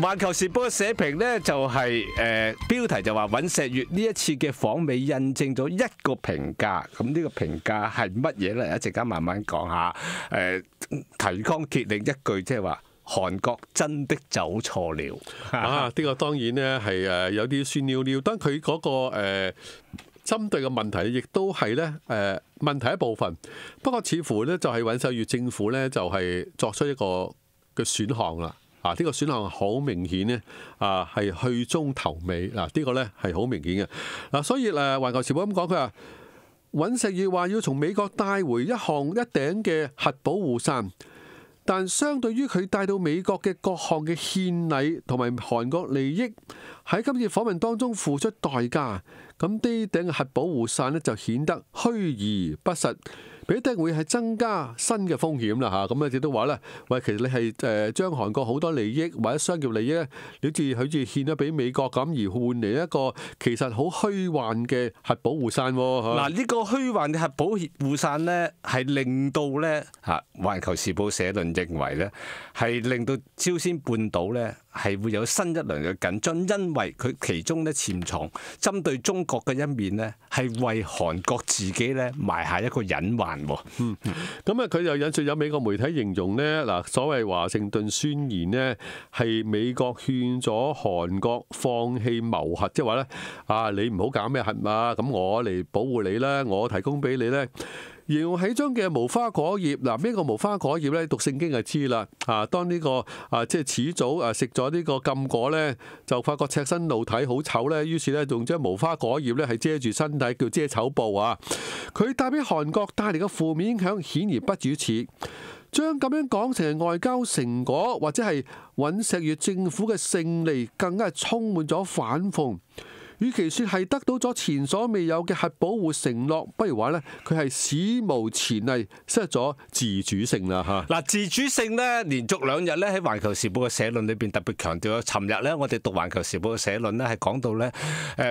环球时报嘅社评呢，就系诶标题就话尹石月呢一次嘅访美印证咗一个评价，咁呢个评价系乜嘢呢？一阵间慢慢讲下。诶，提纲挈领一句，即系话韩国真的走错了啊！呢个当然咧系诶有啲酸尿尿，但佢嗰个诶针对嘅问题，亦都系咧诶问题一部分。不过似乎咧就系尹秀月政府咧就系作出一个嘅选项啦。嗱，呢個選項好明顯呢，啊，係去中投尾，嗱，呢個呢係好明顯嘅。嗱，所以誒，環球時報咁講，佢話尹錫悦話要從美國帶回一項一頂嘅核保護傘，但相對於佢帶到美國嘅各項嘅獻禮同埋韓國利益。喺今次访问当中付出代价，咁呢顶核保护伞咧就显得虚而不实，俾定会系增加新嘅风险啦吓。咁啊亦都话咧，喂，其实你系诶将韩国好多利益或者商业利益，好似好似献咗俾美国咁，而换嚟一个其实好虚幻嘅核保护伞。嗱，呢个虚幻嘅核保护伞咧，系令到咧吓环球时报》社论认为咧，系令到朝鲜半岛咧系会有新一轮嘅紧张，因为。佢其中咧潛藏針對中國嘅一面呢係為韓國自己咧埋下一個隱患。嗯，咁啊，佢又引述有美國媒體形容呢嗱所謂華盛頓宣言呢係美國勸咗韓國放棄謀核，即係話呢，啊你唔好搞咩核嘛，咁我嚟保護你啦，我提供俾你呢。用起张嘅無花果葉，嗱咩個無花果葉咧？讀聖經就知啦。啊，當呢個啊即係始早啊食咗呢個禁果咧，就發覺赤身露體好醜咧，於是咧仲將無花果葉咧係遮住身體，叫遮丑布啊。佢帶俾韓國帶嚟嘅負面影響顯而不止此，將咁樣講成系外交成果，或者係尹石月政府嘅勝利，更加充滿咗反讽。與其說係得到咗前所未有嘅核保護承諾，不如話咧佢係史無前例失咗自主性啦吓。嗱，自主性咧，連續兩日咧喺《環球時報》嘅社論裏边特別強調。尋日咧，我哋讀《環球時報》嘅社論咧係講到咧，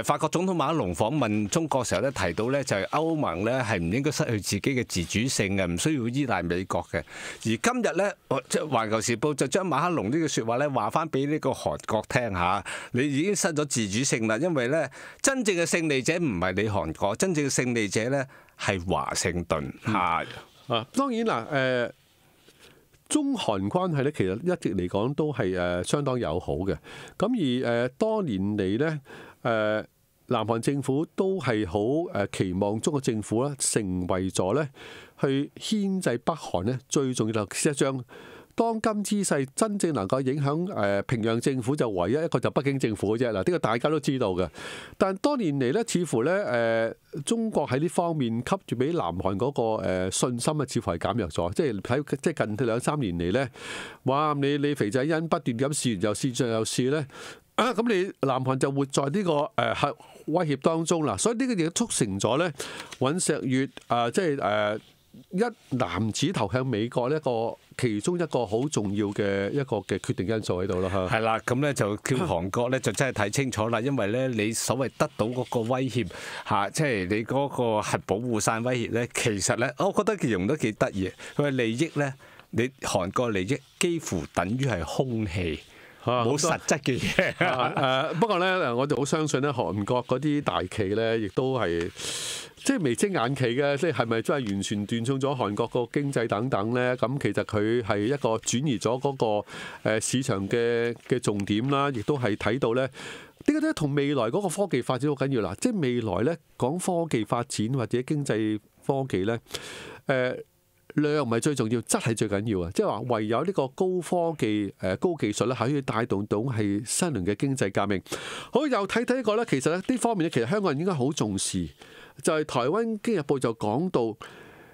法國總統馬克龍訪問中國時候咧提到咧就係歐盟咧係唔應該失去自己嘅自主性嘅，唔需要依賴美國嘅。而今日咧，即环環球時報》就將馬克龍呢句说話咧話翻俾呢個韓國聽下，你已經失咗自主性啦，因為咧。真正嘅勝利者唔係你韓國，真正嘅勝利者咧係華盛頓嚇啊。當然啦，誒中韓關係咧，其實一直嚟講都係誒相當友好嘅。咁而誒多年嚟咧，誒南韓政府都係好誒期望中國政府咧成為咗咧去牽制北韓咧最重要嘅一張。當今之勢真正能夠影響誒平壤政府就唯一一個就北京政府嘅啫，嗱呢個大家都知道嘅。但多年嚟咧，似乎咧誒中國喺呢方面吸住俾南韓嗰個信心啊，似乎係減弱咗。即係睇即系近兩三年嚟咧，哇！你你肥仔恩不斷咁試完又試，再又試咧啊！咁你南韓就活在呢個誒核威脅當中啦。所以呢個嘢促成咗咧尹石月啊，即係誒。一男子投向美國呢一個，其中一個好重要嘅一個嘅決定因素喺度咯嚇。係啦，咁咧就叫韓國咧就真係睇清楚啦，因為咧你所謂得到嗰個威脅嚇，即係你嗰個核保護傘威脅咧，其實咧我覺得形容得幾得意。佢嘅利益咧，你韓國利益幾乎等於係空氣。冇實質嘅嘢。不過咧，我就好相信咧，韓國嗰啲大企咧，亦都係即係微積眼企嘅，即係咪真係完全斷送咗韓國個經濟等等咧？咁其實佢係一個轉移咗嗰個市場嘅嘅重點啦，亦都係睇到咧呢解咧？同未來嗰個科技發展好緊要啦！即係未來咧講科技發展或者經濟科技咧，誒。量唔係最重要，質係最緊要啊！即係話，唯有呢個高科技誒高技術咧，可以帶動到係新能嘅經濟革命。好，又睇睇呢個咧，其實咧呢方面咧，其實香港人應該好重視。就係《台灣經日報》就講到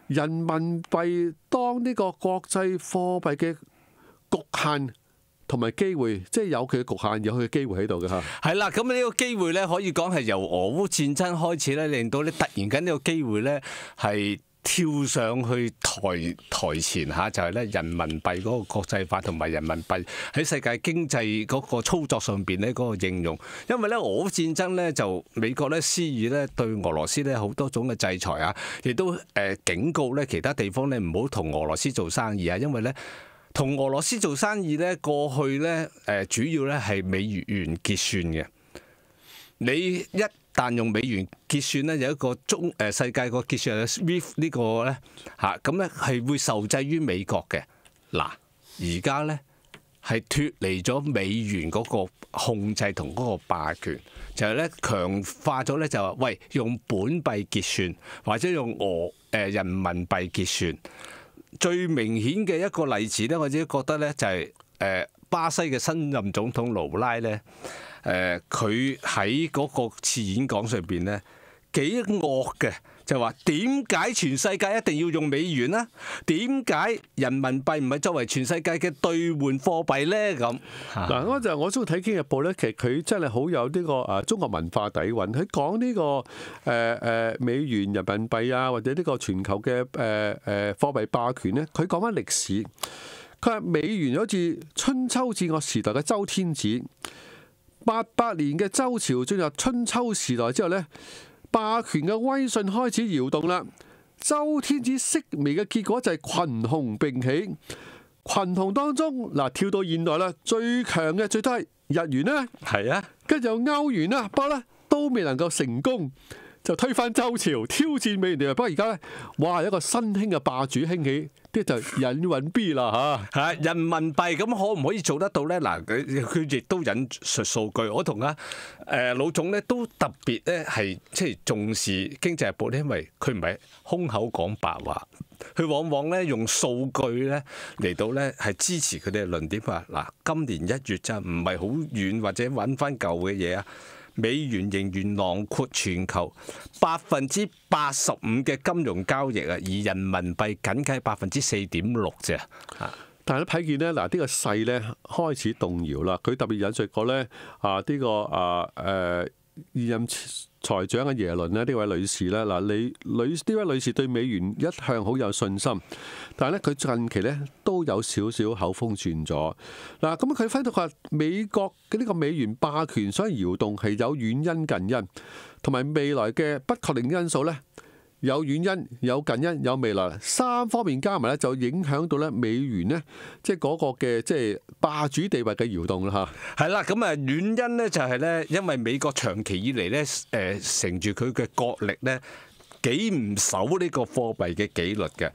人民幣當呢個國際貨幣嘅局限同埋機會，即係有佢嘅局限，有佢嘅機會喺度嘅嚇。係啦，咁呢個機會咧，可以講係由俄烏戰爭開始咧，令到咧突然間呢個機會咧係。跳上去台台前嚇，就係咧人民幣嗰個國際化同埋人民幣喺世界經濟嗰個操作上邊咧嗰個應用。因為咧我戰爭咧就美國咧施以咧對俄羅斯咧好多種嘅制裁啊，亦都誒警告咧其他地方咧唔好同俄羅斯做生意啊。因為咧同俄羅斯做生意咧過去咧誒主要咧係美元結算嘅，你一。但用美元結算咧有一個中誒世界個結算 s w i f 呢個咧嚇咁咧係會受制於美國嘅。嗱而家咧係脱離咗美元嗰個控制同嗰個霸權，就係咧強化咗咧就話喂用本幣結算或者用俄誒人民幣結算。最明顯嘅一個例子咧，我覺得咧就係誒巴西嘅新任總統盧拉咧。誒佢喺嗰個次演講上邊咧幾惡嘅，就話點解全世界一定要用美元啦？點解人民幣唔係作為全世界嘅兑換貨幣咧？咁嗱，我就我中意睇《經日報》咧，其實佢真係好有呢個誒中國文化底韻。佢講呢個誒誒美元、人民幣啊，或者呢個全球嘅誒誒貨幣霸權咧，佢講翻歷史，佢話美元好似春秋戰國時代嘅周天子。八百年嘅周朝进入春秋时代之后咧，霸权嘅威信开始摇动啦。周天子息微嘅结果就系群雄并起，群雄当中嗱跳到现代啦，最强嘅最多系日元啦，系啊，跟住有欧元啦、北啦，都未能够成功。就推翻周朝，挑战美元地位。不过而家咧，哇，一个新兴嘅霸主兴起，啲就引运蔽啦吓。系人民币咁可唔可以做得到咧？嗱，佢佢亦都引述数据。我同啊诶老总咧都特别咧系即系重视经济日报咧，因为佢唔系空口讲白话，佢往往咧用数据咧嚟到咧系支持佢哋嘅论点啊。嗱，今年一月就唔系好远，或者揾翻旧嘅嘢啊。美元仍然囊括全球百分之八十五嘅金融交易啊，而人民币仅计百分之四点六啫。但係睇見咧，嗱呢個勢咧開始動搖啦。佢特別引述過咧啊呢個啊誒。二任財長嘅耶倫咧，呢位女士咧，嗱，你女呢位女士對美元一向好有信心，但系咧佢近期咧都有少少口風轉咗。嗱，咁佢分析話美國嘅呢個美元霸權所以搖動係有遠因近因，同埋未來嘅不確定因素咧。有原因、有近因、有未來，三方面加埋咧，就影響到咧美元咧，即係嗰個嘅即係霸主地位嘅搖動啦嚇。係啦，咁啊原因咧就係咧，因為美國長期以嚟咧誒，乘住佢嘅國力咧，幾唔守呢個貨幣嘅紀律嘅。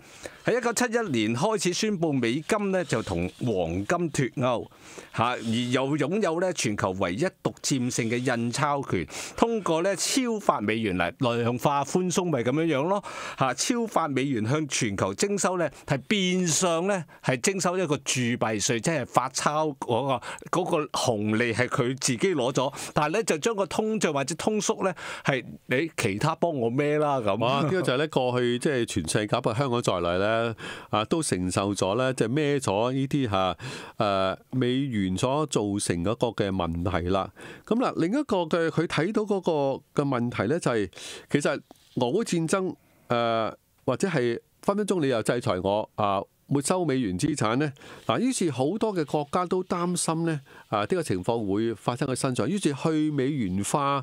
一九七一年開始宣佈美金咧就同黃金脱歐嚇，而又擁有咧全球唯一獨佔性嘅印鈔權，通過咧超發美元嚟量化寬鬆咪咁樣樣咯嚇，超發美元向全球徵收咧係變相咧係徵收一個注幣税，即係發鈔嗰個嗰個紅利係佢自己攞咗，但係咧就將個通脹或者通縮咧係你其他幫我孭啦咁。啊，呢個就係咧過去即係全世界包括香港在內咧。啊！都承受咗咧，就孭咗呢啲嚇誒美元所造成嗰個嘅問題啦。咁啦，另一個嘅佢睇到嗰個嘅問題咧，就係其實俄烏戰爭誒，或者係分分鐘你又制裁我啊，沒收美元資產呢，嗱，於是好多嘅國家都擔心呢，啊，呢個情況會發生喺身上，於是去美元化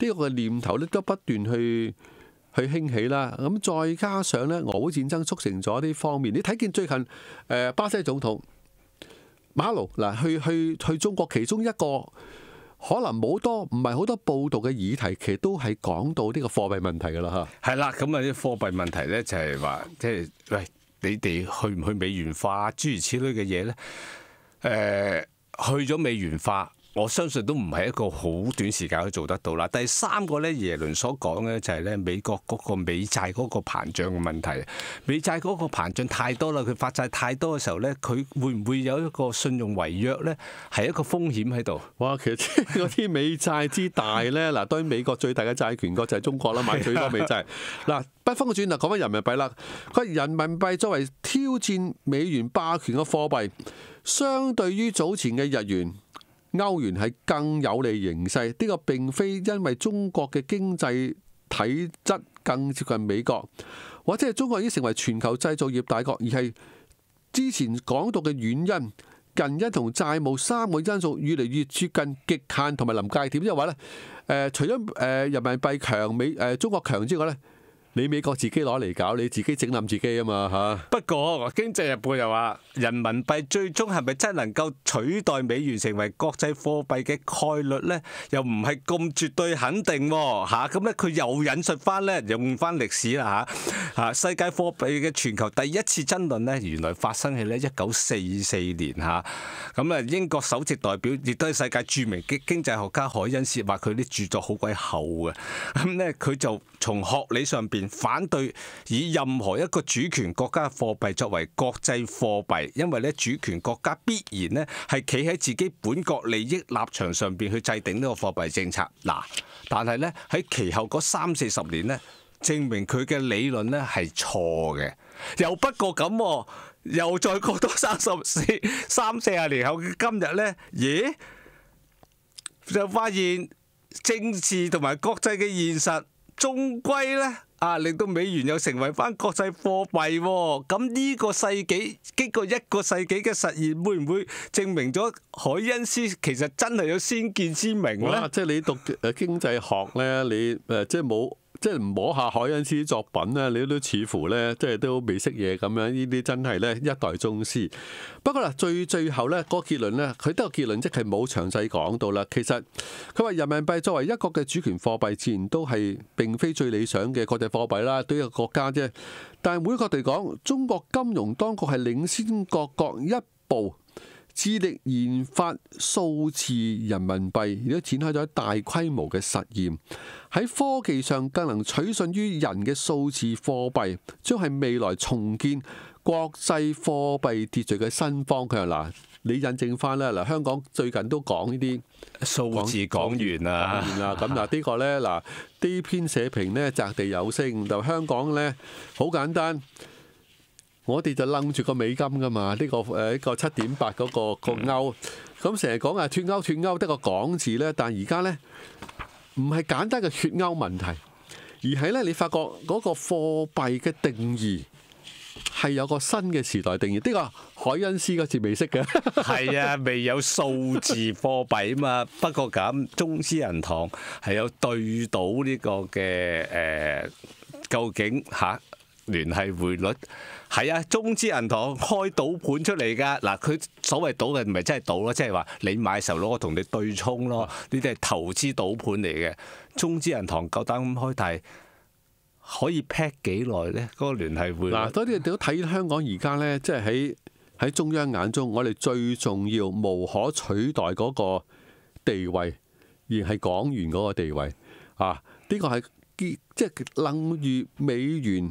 呢個嘅念頭咧都不斷去。去興起啦，咁再加上咧俄烏戰爭促成咗啲方面，你睇見最近誒巴西總統馬路嗱去去去中國，其中一個可能冇多，唔係好多報道嘅議題，其實都係講到呢個貨幣問題噶啦嚇。係啦，咁啊啲貨幣問題咧就係話，即係喂你哋去唔去美元化諸如此類嘅嘢咧？誒，去咗美元化。我相信都唔係一個好短時間可以做得到啦。第三個咧，耶倫所講咧就係咧美國嗰個美債嗰個膨脹嘅問題，美債嗰個膨脹太多啦，佢發債太多嘅時候咧，佢會唔會有一個信用違約咧？係一個風險喺度。哇！其實嗰啲美債之大咧，嗱當然美國最大嘅債權國就係中國啦，買最多美債 嗱。北風轉嗱，講翻人民幣啦。佢人民幣作為挑戰美元霸權嘅貨幣，相對於早前嘅日元。歐元係更有利形勢，呢個並非因為中國嘅經濟體質更接近美國，或者係中國已經成為全球製造業大國，而係之前港獨嘅原因、近因同債務三個因素越嚟越接近極限同埋臨界點，即係話咧，誒除咗誒人民幣強美、誒中國強之外咧。你美國自己攞嚟搞，你自己整冧自己啊嘛嚇！不過《經濟日報》又話，人民幣最終係咪真能夠取代美元成為國際貨幣嘅概率呢？又唔係咁絕對肯定喎嚇！咁咧佢又引述翻咧，用翻歷史啦嚇世界貨幣嘅全球第一次爭論咧，原來發生喺咧一九四四年嚇。咁啊英國首席代表亦都係世界著名嘅經濟學家海恩斯，話佢啲著作好鬼厚嘅。咁咧佢就從學理上邊。反对以任何一个主权国家嘅货币作为国际货币，因为咧主权国家必然咧系企喺自己本国利益立场上边去制定呢个货币政策。嗱，但係咧喺其後嗰三四十年咧，證明佢嘅理論咧係錯嘅。又不過咁喎，又再過多三四三四十年後，今日咧，咦？就發現政治同埋國際嘅現實，終歸咧。啊！令到美元又成為翻國際貨幣喎，咁呢個世紀經過一個世紀嘅實現，會唔會證明咗海恩斯其實真係有先見之明咧？即係你讀誒經濟學咧，你誒即係冇。即系摸下海恩斯作品咧，你都似乎咧，即系都未识嘢咁样。呢啲真系咧一代宗师。不过啦，最最后咧个结论咧，佢得个结论即系冇详细讲到啦。其实佢话人民币作为一国嘅主权货币，自然都系并非最理想嘅国际货币啦，对一个国家啫。但系每个地讲，中国金融当局系领先各国一步。致力研發數字人民幣，亦都展開咗大規模嘅實驗。喺科技上更能取信於人嘅數字貨幣，將係未來重建國際貨幣秩序嘅新方向。嗱，你印證翻咧？嗱，香港最近都講呢啲數字港元啊，咁嗱呢個咧嗱呢篇社評咧，择地有聲就香港咧，好簡單。我哋就楞住個美金噶嘛，呢個誒呢個七點八嗰個個歐，咁成日講啊斷歐斷歐得個港字咧，但而家咧唔係簡單嘅斷歐問題，而係咧你發覺嗰個貨幣嘅定義係有個新嘅時代定義。呢個海恩斯嗰字未識嘅，係啊，未有數字貨幣啊嘛。不過咁中資人堂係有對到呢個嘅誒，究竟嚇？聯系匯率係啊，中資銀行開賭盤出嚟㗎嗱。佢所謂賭嘅唔係真係賭咯，即係話你買時候，我同你對沖咯。呢啲係投資賭盤嚟嘅。中資銀行夠膽咁開大，可以 peg 幾耐咧？嗰個聯系匯嗱，所以你都睇香港而家咧？即係喺喺中央眼中，我哋最重要、無可取代嗰個地位，而係港元嗰個地位啊。呢個係結即係楞於美元。